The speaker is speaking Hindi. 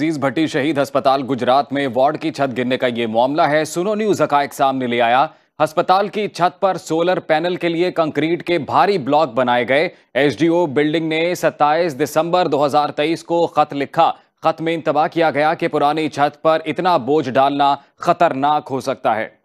अजीज भट्टी शहीद अस्पताल गुजरात में वार्ड की छत गिरने का ये मामला है सुनो न्यूज हकायक सामने ले आया अस्पताल की छत पर सोलर पैनल के लिए कंक्रीट के भारी ब्लॉक बनाए गए एसडीओ बिल्डिंग ने 27 दिसंबर 2023 को खत लिखा खत में इंतबाह किया गया कि पुरानी छत पर इतना बोझ डालना खतरनाक हो सकता है